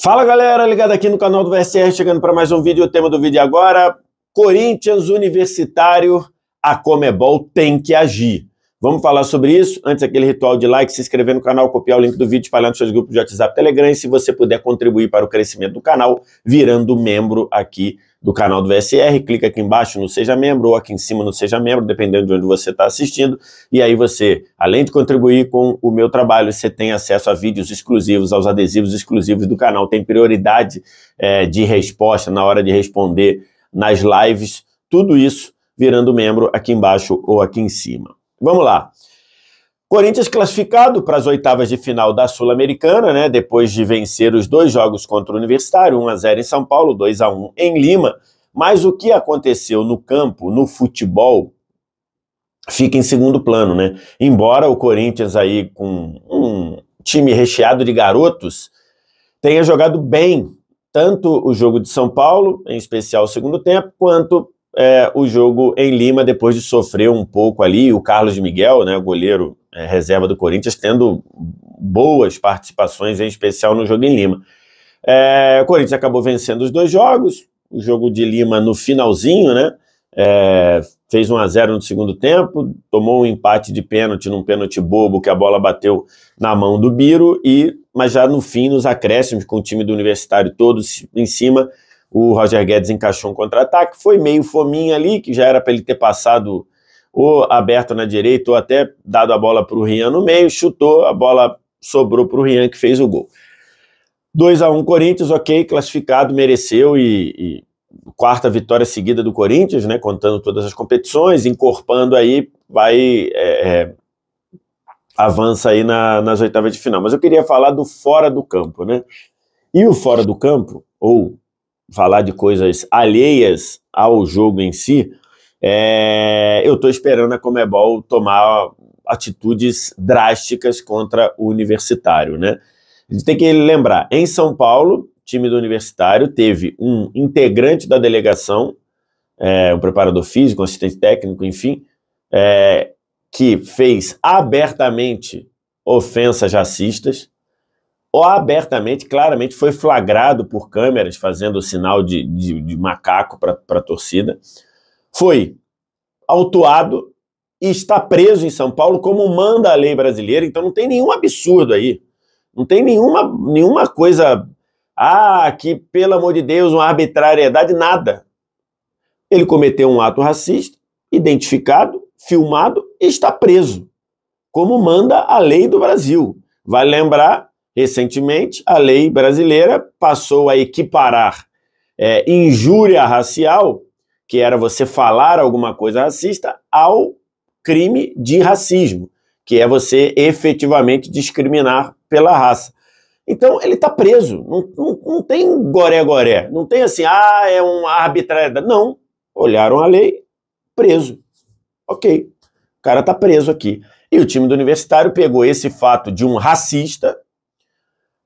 Fala galera, ligado aqui no canal do VSR, chegando para mais um vídeo. O tema do vídeo agora: Corinthians Universitário, a Comebol tem que agir. Vamos falar sobre isso. Antes, aquele ritual de like, se inscrever no canal, copiar o link do vídeo, espalhar nos seus grupos de WhatsApp, Telegram. E se você puder contribuir para o crescimento do canal, virando membro aqui do canal do VSR. Clica aqui embaixo no Seja Membro ou aqui em cima no Seja Membro, dependendo de onde você está assistindo. E aí você, além de contribuir com o meu trabalho, você tem acesso a vídeos exclusivos, aos adesivos exclusivos do canal. Tem prioridade é, de resposta na hora de responder nas lives. Tudo isso virando membro aqui embaixo ou aqui em cima. Vamos lá. Corinthians classificado para as oitavas de final da Sul-Americana, né? Depois de vencer os dois jogos contra o Universitário, 1 a 0 em São Paulo, 2 a 1 em Lima. Mas o que aconteceu no campo, no futebol, fica em segundo plano, né? Embora o Corinthians aí com um time recheado de garotos tenha jogado bem tanto o jogo de São Paulo, em especial o segundo tempo, quanto é, o jogo em Lima, depois de sofrer um pouco ali, o Carlos Miguel, né, goleiro é, reserva do Corinthians, tendo boas participações, em especial no jogo em Lima. É, o Corinthians acabou vencendo os dois jogos, o jogo de Lima no finalzinho, né? É, fez 1 a 0 no segundo tempo, tomou um empate de pênalti num pênalti bobo que a bola bateu na mão do Biro e mas já no fim, nos acréscimos com o time do Universitário todo em cima, o Roger Guedes encaixou um contra-ataque, foi meio fominha ali, que já era para ele ter passado ou aberto na direita, ou até dado a bola para o Rian no meio, chutou, a bola sobrou para o Rian que fez o gol. 2 a 1 um, Corinthians, ok, classificado, mereceu e, e quarta vitória seguida do Corinthians, né, contando todas as competições, encorpando aí, vai é, é, avança aí na, nas oitavas de final. Mas eu queria falar do fora do campo, né? E o fora do campo, ou falar de coisas alheias ao jogo em si, é, eu estou esperando a Comebol tomar atitudes drásticas contra o universitário, né? A gente tem que lembrar, em São Paulo, time do universitário teve um integrante da delegação, é, um preparador físico, um assistente técnico, enfim, é, que fez abertamente ofensas racistas, ou abertamente, claramente foi flagrado por câmeras fazendo o sinal de, de, de macaco para a torcida, foi autuado e está preso em São Paulo, como manda a lei brasileira. Então não tem nenhum absurdo aí. Não tem nenhuma, nenhuma coisa. Ah, que pelo amor de Deus, uma arbitrariedade, nada. Ele cometeu um ato racista, identificado, filmado e está preso, como manda a lei do Brasil. Vai vale lembrar Recentemente, a lei brasileira passou a equiparar é, injúria racial, que era você falar alguma coisa racista, ao crime de racismo, que é você efetivamente discriminar pela raça. Então ele está preso, não, não, não tem goré-goré, não tem assim, ah, é uma arbitrariedade. Não, olharam a lei, preso. Ok, o cara está preso aqui. E o time do universitário pegou esse fato de um racista,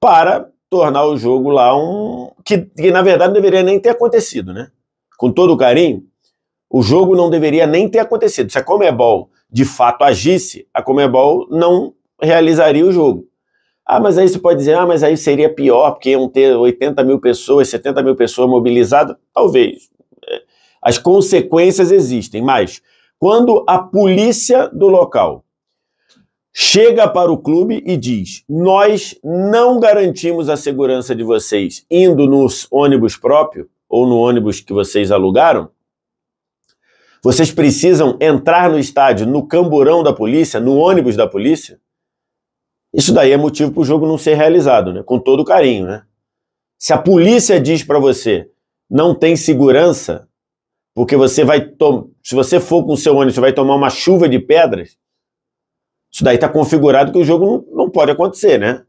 para tornar o jogo lá um. Que, que na verdade não deveria nem ter acontecido, né? Com todo o carinho, o jogo não deveria nem ter acontecido. Se a Comebol de fato agisse, a Comebol não realizaria o jogo. Ah, mas aí você pode dizer, ah, mas aí seria pior, porque iam ter 80 mil pessoas, 70 mil pessoas mobilizadas. Talvez. É, as consequências existem, mas quando a polícia do local chega para o clube e diz: Nós não garantimos a segurança de vocês indo nos ônibus próprio ou no ônibus que vocês alugaram. Vocês precisam entrar no estádio no camburão da polícia, no ônibus da polícia. Isso daí é motivo para o jogo não ser realizado, né? com todo carinho. Né? Se a polícia diz para você não tem segurança, porque você vai se você for com o seu ônibus, você vai tomar uma chuva de pedras, isso daí está configurado que o jogo não, pode acontecer, né?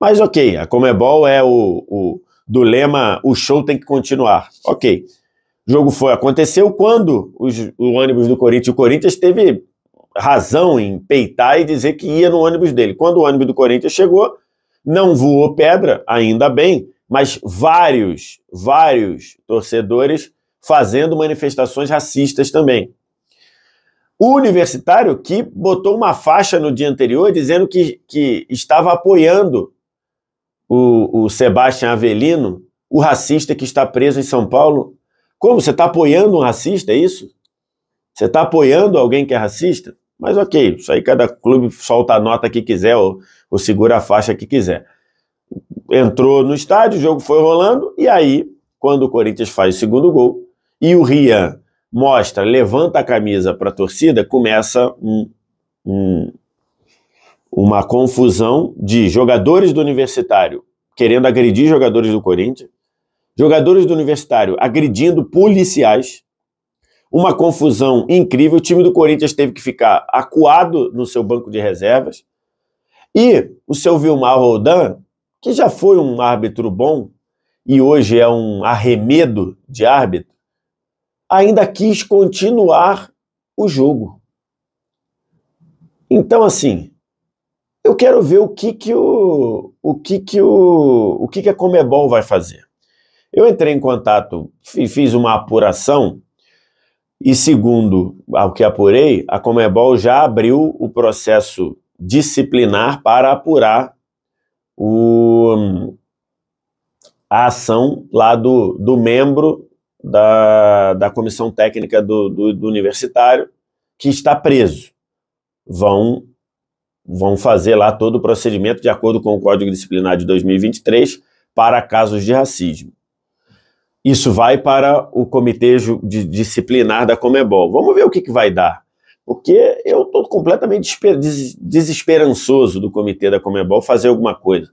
Mas ok, a Comebol é o, o do lema o show tem que continuar. Ok. O jogo foi, aconteceu quando os, o ônibus do Corinthians. O Corinthians teve razão em peitar e dizer que ia no ônibus dele. Quando o ônibus do Corinthians chegou, não voou pedra, ainda bem, mas vários, vários torcedores fazendo manifestações racistas também. O universitário que botou uma faixa no dia anterior dizendo que, que estava apoiando o, o Sebastião Avelino, o racista que está preso em São Paulo. Como? Você está apoiando um racista, é isso? Você está apoiando alguém que é racista? Mas ok, isso aí cada clube solta a nota que quiser ou, ou segura a faixa que quiser. Entrou no estádio, o jogo foi rolando, e aí, quando o Corinthians faz o segundo gol, e o Rian mostra, levanta a camisa para a torcida, começa um, um, uma confusão de jogadores do Universitário querendo agredir jogadores do Corinthians, jogadores do Universitário agredindo policiais, uma confusão incrível. O time do Corinthians teve que ficar acuado no seu banco de reservas. E o seu Vilmar Roldan, que já foi um árbitro bom e hoje é um arremedo de árbitro, ainda quis continuar o jogo. Então, assim, eu quero ver o que que o, o que que o, o que que a Comebol vai fazer. Eu entrei em contato e fiz uma apuração e segundo o que apurei, a Comebol já abriu o processo disciplinar para apurar o, a ação lá do, do membro da, da comissão técnica do, do, do universitário, que está preso. Vão, vão fazer lá todo o procedimento de acordo com o Código Disciplinar de 2023 para casos de racismo. Isso vai para o Comitê de Disciplinar da Comebol. Vamos ver o que, que vai dar. Porque eu estou completamente desesperançoso do Comitê da Comebol fazer alguma coisa.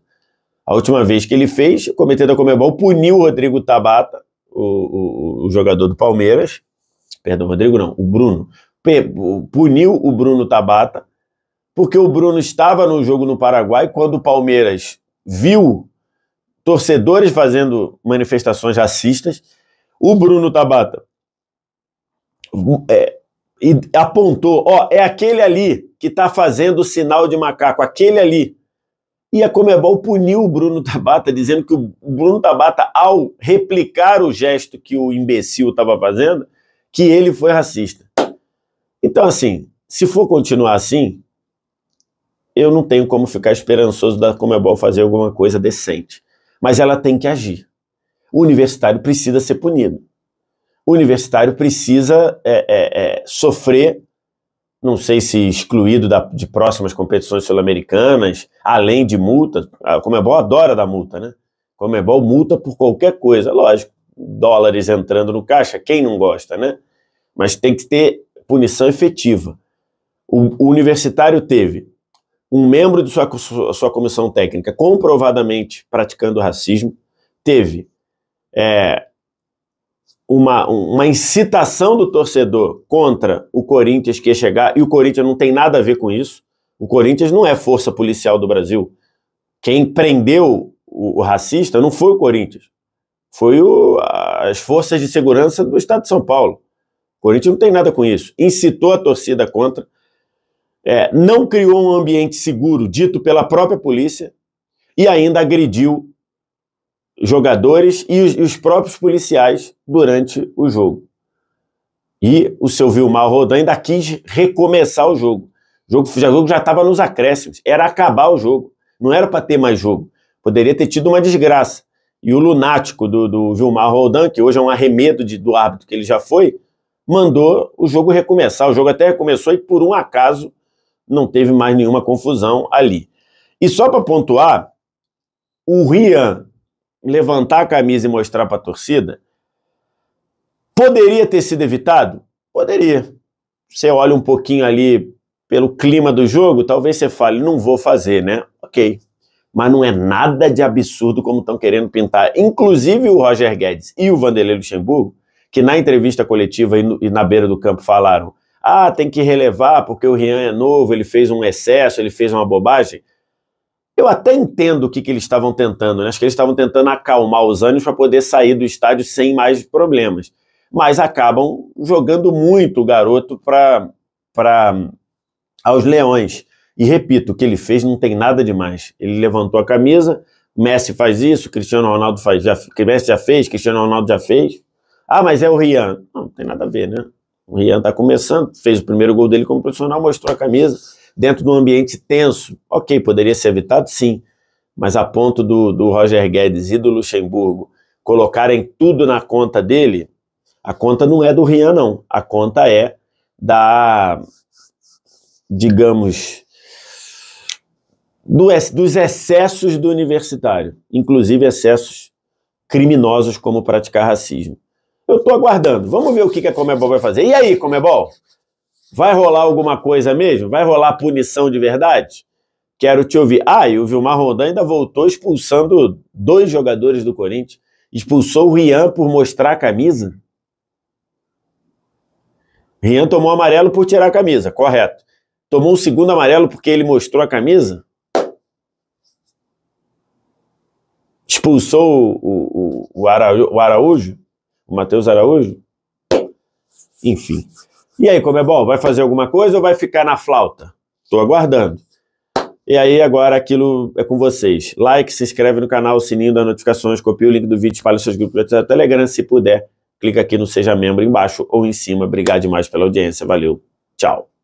A última vez que ele fez, o Comitê da Comebol puniu o Rodrigo Tabata o, o, o jogador do Palmeiras, perdão, Rodrigo não, o Bruno, puniu o Bruno Tabata, porque o Bruno estava no jogo no Paraguai quando o Palmeiras viu torcedores fazendo manifestações racistas. O Bruno Tabata é, apontou: ó, é aquele ali que está fazendo o sinal de macaco, aquele ali. E a Comebol puniu o Bruno Tabata, dizendo que o Bruno Tabata, ao replicar o gesto que o imbecil estava fazendo, que ele foi racista. Então, assim, se for continuar assim, eu não tenho como ficar esperançoso da Comebol fazer alguma coisa decente. Mas ela tem que agir. O universitário precisa ser punido. O universitário precisa é, é, é, sofrer não sei se excluído da, de próximas competições sul-americanas, além de multa. A Comebol adora dar multa, né? Comebol multa por qualquer coisa, lógico. Dólares entrando no caixa, quem não gosta, né? Mas tem que ter punição efetiva. O, o universitário teve um membro de sua, sua comissão técnica comprovadamente praticando racismo, teve é, uma, uma incitação do torcedor contra o Corinthians que ia chegar, e o Corinthians não tem nada a ver com isso. O Corinthians não é força policial do Brasil. Quem prendeu o, o racista não foi o Corinthians, foi o, as forças de segurança do estado de São Paulo. O Corinthians não tem nada com isso. Incitou a torcida contra, é, não criou um ambiente seguro, dito pela própria polícia, e ainda agrediu jogadores e os, e os próprios policiais durante o jogo. E o seu Vilmar Rodan ainda quis recomeçar o jogo. O jogo, o jogo já estava nos acréscimos, era acabar o jogo, não era para ter mais jogo. Poderia ter tido uma desgraça. E o lunático do, do Vilmar Roldan, que hoje é um arremedo de, do árbitro que ele já foi, mandou o jogo recomeçar. O jogo até recomeçou e, por um acaso, não teve mais nenhuma confusão ali. E só para pontuar, o Rian levantar a camisa e mostrar para a torcida, poderia ter sido evitado? Poderia. Você olha um pouquinho ali pelo clima do jogo, talvez você fale, não vou fazer, né? Ok. Mas não é nada de absurdo como estão querendo pintar. Inclusive o Roger Guedes e o Vanderlei Luxemburgo, que na entrevista coletiva e na beira do campo falaram: ah, tem que relevar porque o Rian é novo, ele fez um excesso, ele fez uma bobagem. Eu até entendo o que, que eles estavam tentando, né? Acho que eles estavam tentando acalmar os ânimos para poder sair do estádio sem mais problemas. Mas acabam jogando muito o garoto para aos leões. E repito, o que ele fez não tem nada demais. Ele levantou a camisa, Messi faz isso, Cristiano Ronaldo faz, já, Messi já fez, Cristiano Ronaldo já fez. Ah, mas é o Rian. Não, não tem nada a ver, né? O Rian está começando, fez o primeiro gol dele como profissional, mostrou a camisa dentro de um ambiente tenso. Ok, poderia ser evitado, sim, mas a ponto do, do Roger Guedes e do Luxemburgo colocarem tudo na conta dele, a conta não é do Rian, não. A conta é da, digamos, do, dos excessos do universitário, inclusive excessos criminosos como praticar racismo. Eu estou aguardando. Vamos ver o que, que a Comebol vai fazer. E aí, Comebol? Vai rolar alguma coisa mesmo? Vai rolar punição de verdade? Quero te ouvir. Ah, e o Vilmar Rondão ainda voltou expulsando dois jogadores do Corinthians. Expulsou o Rian por mostrar a camisa. Rian tomou amarelo por tirar a camisa, correto. Tomou o segundo amarelo porque ele mostrou a camisa? Expulsou o, o, o Araújo, o Matheus Araújo? Enfim. E aí, Comebol, vai fazer alguma coisa ou vai ficar na flauta? Estou aguardando. E aí, agora aquilo é com vocês. Like, se inscreve no canal, sininho das notificações, copia o link do vídeo, espalha os seus grupos do Telegram, se puder. Clica aqui no Seja Membro embaixo ou em cima. Obrigado demais pela audiência. Valeu. Tchau.